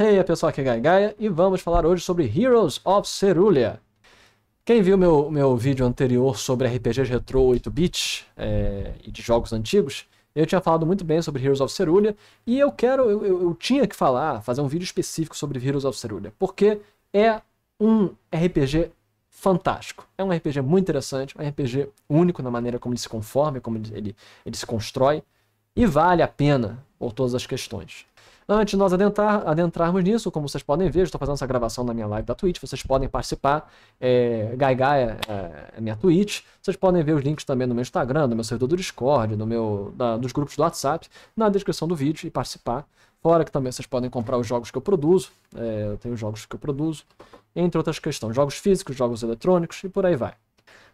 Hey pessoal, aqui é Gaia Gaia e vamos falar hoje sobre Heroes of Cerulia. Quem viu meu, meu vídeo anterior sobre RPGs retrô 8-bit é, e de jogos antigos, eu tinha falado muito bem sobre Heroes of Cerulia e eu quero, eu, eu, eu tinha que falar, fazer um vídeo específico sobre Heroes of Cerulia, porque é um RPG fantástico. É um RPG muito interessante, um RPG único na maneira como ele se conforma, como ele, ele, ele se constrói e vale a pena por todas as questões. Antes de nós adentrar, adentrarmos nisso, como vocês podem ver, estou fazendo essa gravação na minha live da Twitch, vocês podem participar. É, Gaigá é, é, é, minha Twitch. Vocês podem ver os links também no meu Instagram, no meu servidor do Discord, no meu, da, nos grupos do WhatsApp, na descrição do vídeo e participar. Fora que também vocês podem comprar os jogos que eu produzo. É, eu tenho os jogos que eu produzo, entre outras questões, jogos físicos, jogos eletrônicos e por aí vai.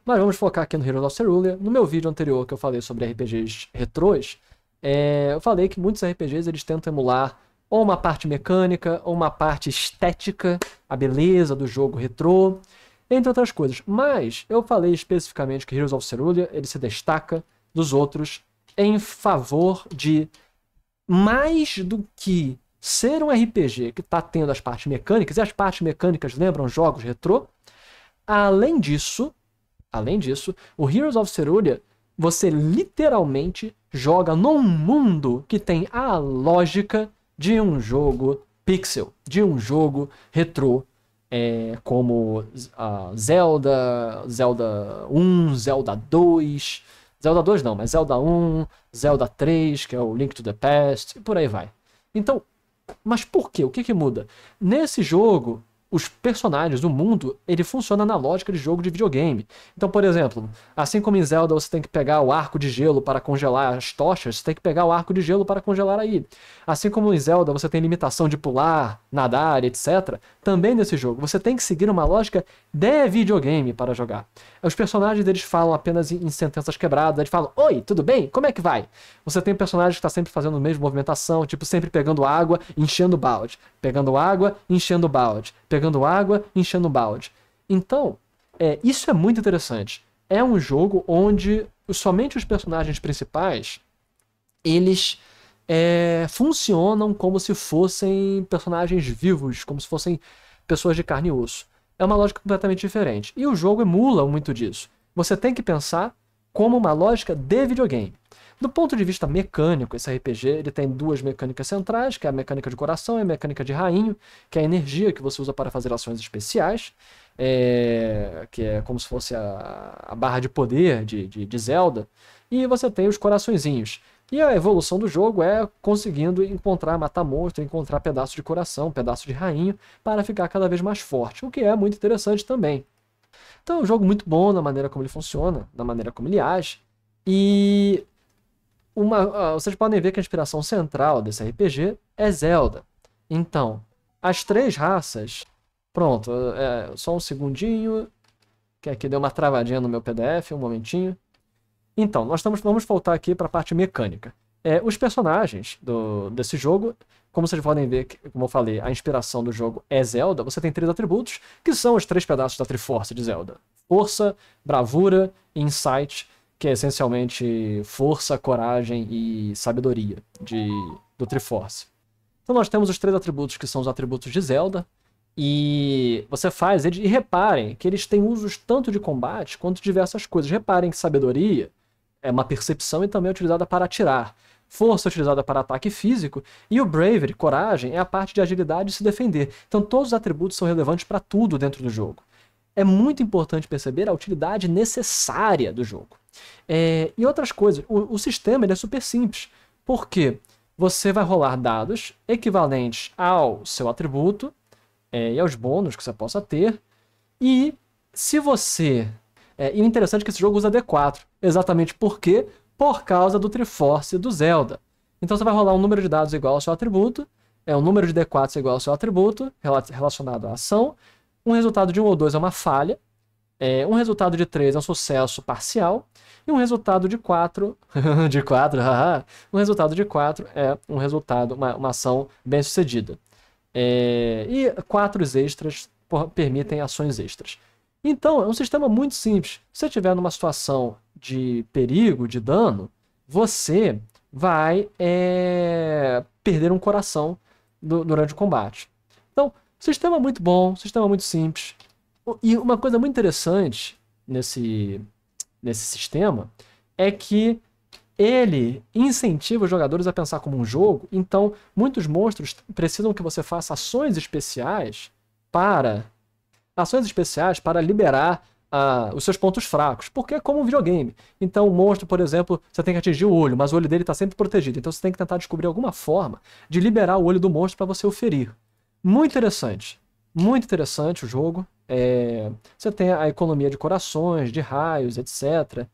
Mas vamos focar aqui no Heroes of Cerulea. No meu vídeo anterior que eu falei sobre RPGs retrôs, é, eu falei que muitos RPGs eles tentam emular ou uma parte mecânica, ou uma parte estética, a beleza do jogo retrô, entre outras coisas. Mas eu falei especificamente que Heroes of Cerulean ele se destaca dos outros em favor de mais do que ser um RPG que está tendo as partes mecânicas, e as partes mecânicas lembram jogos retrô. Além disso, além disso, o Heroes of Cerulean você literalmente joga num mundo que tem a lógica de um jogo pixel, de um jogo retrô, é, como Zelda, Zelda 1, Zelda 2, Zelda 2 não, mas Zelda 1, Zelda 3, que é o Link to the Past, e por aí vai. Então, mas por quê? O que, que muda? Nesse jogo, os personagens, o mundo, ele funciona na lógica de jogo de videogame. Então, por exemplo, assim como em Zelda você tem que pegar o arco de gelo para congelar as tochas, você tem que pegar o arco de gelo para congelar aí. Assim como em Zelda você tem limitação de pular, nadar, etc. Também nesse jogo você tem que seguir uma lógica de videogame para jogar. Os personagens deles falam apenas em sentenças quebradas, eles falam: "Oi, tudo bem? Como é que vai?". Você tem um personagem que está sempre fazendo a mesma movimentação, tipo sempre pegando água, enchendo o balde, pegando água, enchendo o balde, pegando pegando água, enchendo balde. Então, é, isso é muito interessante. É um jogo onde somente os personagens principais eles é, funcionam como se fossem personagens vivos, como se fossem pessoas de carne e osso. É uma lógica completamente diferente. E o jogo emula muito disso. Você tem que pensar como uma lógica de videogame. Do ponto de vista mecânico, esse RPG ele tem duas mecânicas centrais, que é a mecânica de coração e a mecânica de rainho, que é a energia que você usa para fazer ações especiais, é... que é como se fosse a, a barra de poder de, de, de Zelda, e você tem os coraçõezinhos. E a evolução do jogo é conseguindo encontrar, matar monstro, encontrar pedaço de coração, pedaço de rainho, para ficar cada vez mais forte, o que é muito interessante também. Então é um jogo muito bom na maneira como ele funciona, na maneira como ele age. E uma, ah, vocês podem ver que a inspiração central desse RPG é Zelda. Então, as três raças. Pronto, é, só um segundinho, que aqui deu uma travadinha no meu PDF, um momentinho. Então, nós estamos, vamos voltar aqui para a parte mecânica. É, os personagens do, desse jogo, como vocês podem ver, como eu falei, a inspiração do jogo é Zelda. Você tem três atributos, que são os três pedaços da Triforce de Zelda: força, bravura e insight, que é essencialmente força, coragem e sabedoria de, do Triforce. Então nós temos os três atributos que são os atributos de Zelda. E você faz eles. E reparem que eles têm usos tanto de combate quanto de diversas coisas. Reparem que sabedoria é uma percepção e também é utilizada para atirar força utilizada para ataque físico, e o bravery, coragem, é a parte de agilidade e se defender. Então todos os atributos são relevantes para tudo dentro do jogo. É muito importante perceber a utilidade necessária do jogo. É, e outras coisas, o, o sistema é super simples, porque você vai rolar dados equivalentes ao seu atributo é, e aos bônus que você possa ter, e se você é, e o interessante é que esse jogo usa D4. Exatamente porque por causa do Triforce do Zelda. Então você vai rolar um número de dados igual ao seu atributo, é um número de D4 igual ao seu atributo, relacionado à ação, um resultado de 1 ou 2 é uma falha, é, um resultado de 3 é um sucesso parcial, e um resultado de 4, de 4, um resultado de 4 é um resultado, uma, uma ação bem sucedida. É, e quatro extras permitem ações extras. Então, é um sistema muito simples. Se você estiver numa situação de perigo, de dano, você vai é, perder um coração do, durante o combate. Então, sistema muito bom, sistema muito simples. E uma coisa muito interessante nesse, nesse sistema é que ele incentiva os jogadores a pensar como um jogo, então muitos monstros precisam que você faça ações especiais para ações especiais para liberar ah, os seus pontos fracos, porque é como um videogame. Então, o monstro, por exemplo, você tem que atingir o olho, mas o olho dele está sempre protegido. Então, você tem que tentar descobrir alguma forma de liberar o olho do monstro para você o ferir. Muito interessante. Muito interessante o jogo. É... Você tem a economia de corações, de raios, etc.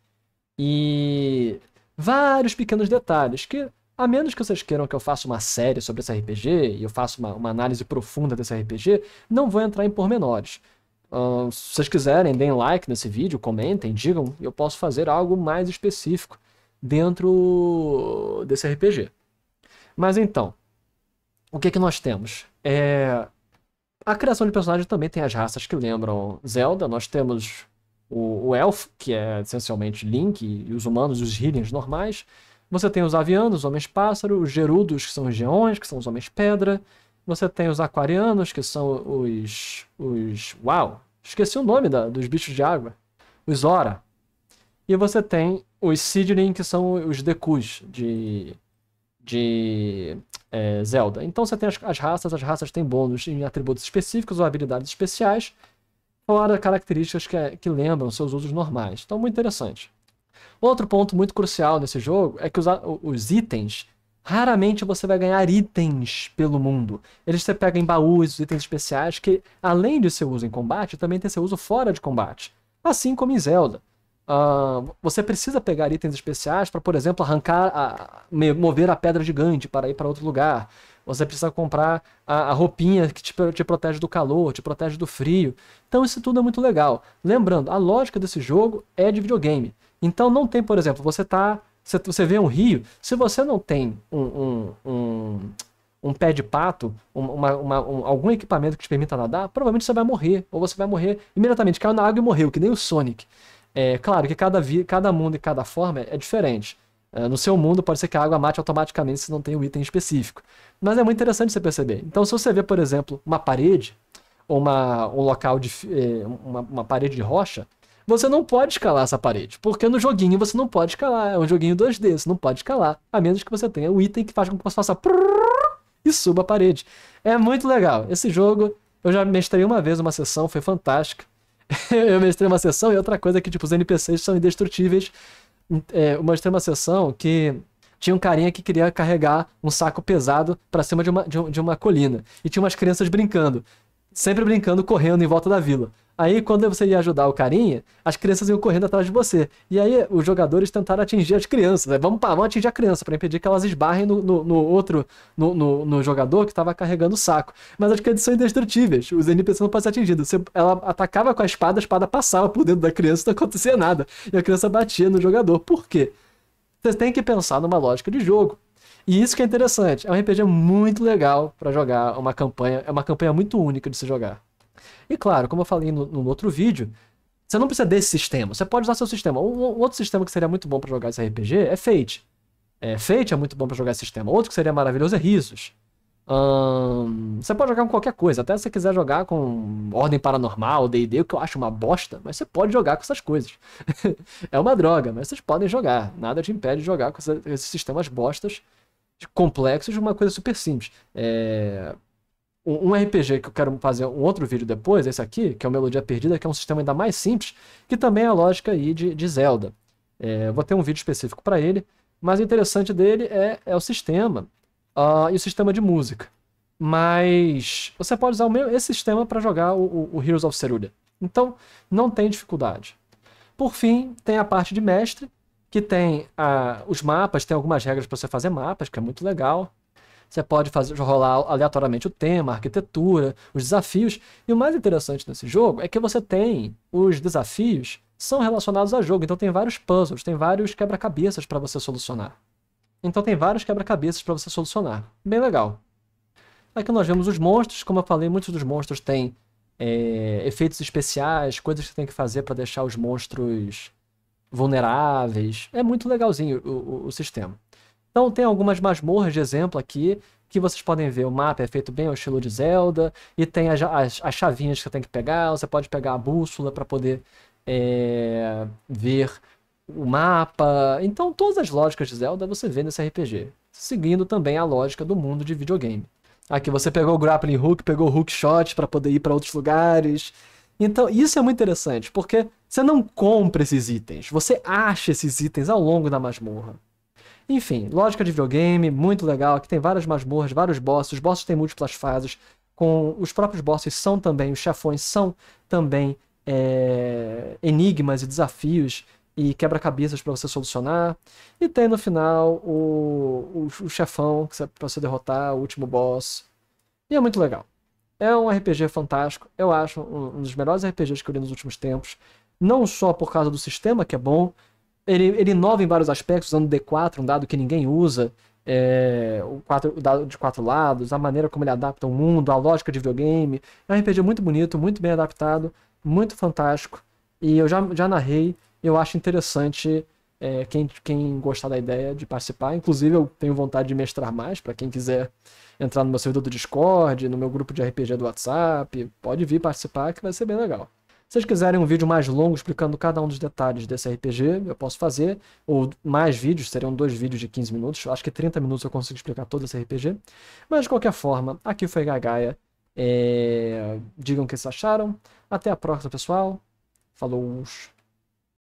E vários pequenos detalhes que a menos que vocês queiram que eu faça uma série sobre esse RPG e eu faça uma, uma análise profunda desse RPG, não vou entrar em pormenores. Uh, se vocês quiserem, deem like nesse vídeo, comentem, digam, e eu posso fazer algo mais específico dentro desse RPG. Mas então, o que é que nós temos? É... A criação de personagem também tem as raças que lembram Zelda. Nós temos o, o elfo, que é essencialmente Link, e os humanos e os healings normais. Você tem os avianos, os homens-pássaro, os gerudos, que são os geões, que são os homens-pedra. Você tem os aquarianos, que são os. os. Uau! Esqueci o nome da, dos bichos de água. Os Ora. E você tem os Sidrin, que são os Dekus de. de. É, Zelda. Então você tem as, as raças, as raças têm bônus em atributos específicos ou habilidades especiais, fora características que, que lembram seus usos normais. Então, muito interessante. Outro ponto muito crucial nesse jogo é que os, os itens Raramente você vai ganhar itens pelo mundo. Eles você pega em baús, itens especiais, que além de seu uso em combate, também tem seu uso fora de combate. Assim como em Zelda. Uh, você precisa pegar itens especiais para, por exemplo, arrancar, a, mover a pedra gigante para ir para outro lugar. Você precisa comprar a, a roupinha que te, te protege do calor, te protege do frio. Então isso tudo é muito legal. Lembrando, a lógica desse jogo é de videogame. Então não tem, por exemplo, você tá. Você vê um rio, se você não tem um, um, um, um pé de pato, uma, uma, um, algum equipamento que te permita nadar, provavelmente você vai morrer. Ou você vai morrer imediatamente, caiu na água e morreu, que nem o Sonic. É claro que cada, cada mundo e cada forma é, diferente. É, no seu mundo, pode ser que a água mate automaticamente se não tem o um item específico. Mas é muito interessante você perceber. Então, se você vê, por exemplo, uma parede, ou uma, um local de. É, uma, uma parede de rocha, você não pode escalar essa parede. Porque no joguinho você não pode escalar. É um joguinho 2D, você não pode escalar. A menos que você tenha o item que faz com que você faça e suba a parede. É muito legal. Esse jogo, eu já mestrei uma vez uma sessão, foi fantástica. eu mestrei uma sessão e outra coisa é que, tipo, os NPCs são indestrutíveis. É, eu mestrei uma sessão que tinha um carinha que queria carregar um saco pesado para cima de uma, de, um, de uma colina. E tinha umas crianças brincando. Sempre brincando, correndo em volta da vila. Aí, quando você ia ajudar o carinha, as crianças iam correndo atrás de você. E aí, os jogadores tentaram atingir as crianças. Né? Vamos, vamos atingir a criança para impedir que elas esbarrem no, no, no outro, no, no, no, jogador que estava carregando o saco. Mas as crianças são indestrutíveis. Os NPCs não podem ser atingidos. Você, ela atacava com a espada, a espada passava por dentro da criança não acontecia nada. E a criança batia no jogador. Por quê? Você tem que pensar numa lógica de jogo. E isso que é interessante. É um RPG muito legal para jogar é uma campanha. É uma campanha muito única de se jogar. E claro, como eu falei no, no outro vídeo, você não precisa desse sistema, você pode usar seu sistema. Um, um outro sistema que seria muito bom para jogar esse RPG é Fate. É, Fate é muito bom para jogar esse sistema. Outro que seria maravilhoso é Risos. você pode jogar com qualquer coisa, até se você quiser jogar com Ordem Paranormal, D&D, que eu acho uma bosta, mas você pode jogar com essas coisas. é uma droga, mas vocês podem jogar. Nada te impede de jogar com esses sistemas bostas complexos de uma coisa super simples. É um, um, RPG que eu quero fazer um outro vídeo depois, esse aqui, que é o Melodia Perdida, que é um sistema ainda mais simples, que também é a lógica aí de, de Zelda. É, vou ter um vídeo específico para ele, mas o interessante dele é, é o sistema uh, e o sistema de música. Mas você pode usar o meu, esse sistema para jogar o, o, Heroes of Cerulean. Então, não tem dificuldade. Por fim, tem a parte de mestre, que tem a, os mapas, tem algumas regras para você fazer mapas, que é muito legal. Você pode fazer rolar aleatoriamente o tema, a arquitetura, os desafios. E o mais interessante nesse jogo é que você tem os desafios são relacionados ao jogo. Então tem vários puzzles, tem vários quebra-cabeças para você solucionar. Então tem vários quebra-cabeças para você solucionar. Bem legal. Aqui nós vemos os monstros. Como eu falei, muitos dos monstros têm é, efeitos especiais, coisas que tem que fazer para deixar os monstros vulneráveis. É muito legalzinho o, o, o sistema. Então tem algumas masmorras de exemplo aqui que vocês podem ver. O mapa é feito bem ao estilo de Zelda e tem as, as, as chavinhas que você tem que pegar. Você pode pegar a bússola para poder é, ver o mapa. Então todas as lógicas de Zelda você vê nesse RPG, seguindo também a lógica do mundo de videogame. Aqui você pegou o grappling hook, pegou o hook shot para poder ir para outros lugares. Então, isso é muito interessante, porque você não compra esses itens, você acha esses itens ao longo da masmorra. Enfim, lógica de videogame, muito legal, que tem várias masmorras, vários bosses, os bosses têm múltiplas fases, com os próprios bosses são também, os chefões são também é, enigmas e desafios e quebra-cabeças para você solucionar. E tem no final o, o, o chefão para você derrotar, o último boss. E é muito legal. É um RPG fantástico, eu acho um, um dos melhores RPGs que eu li nos últimos tempos. Não só por causa do sistema, que é bom, ele, ele inova em vários aspectos, usando D4, um dado que ninguém usa, é, o, quatro, o dado de quatro lados, a maneira como ele adapta o mundo, a lógica de videogame. É um RPG muito bonito, muito bem adaptado, muito fantástico. E eu já, já narrei, eu acho interessante é, quem, quem gostar da ideia de participar. Inclusive, eu tenho vontade de mestrar mais, para quem quiser entrar no meu servidor do Discord, no meu grupo de RPG do WhatsApp, pode vir participar, que vai ser bem legal. Se vocês quiserem um vídeo mais longo explicando cada um dos detalhes desse RPG, eu posso fazer, ou mais vídeos, seriam dois vídeos de 15 minutos, acho que 30 minutos eu consigo explicar todo esse RPG. Mas de qualquer forma, aqui foi Gagaia. É... Digam o que vocês acharam. Até a próxima, pessoal. Falou!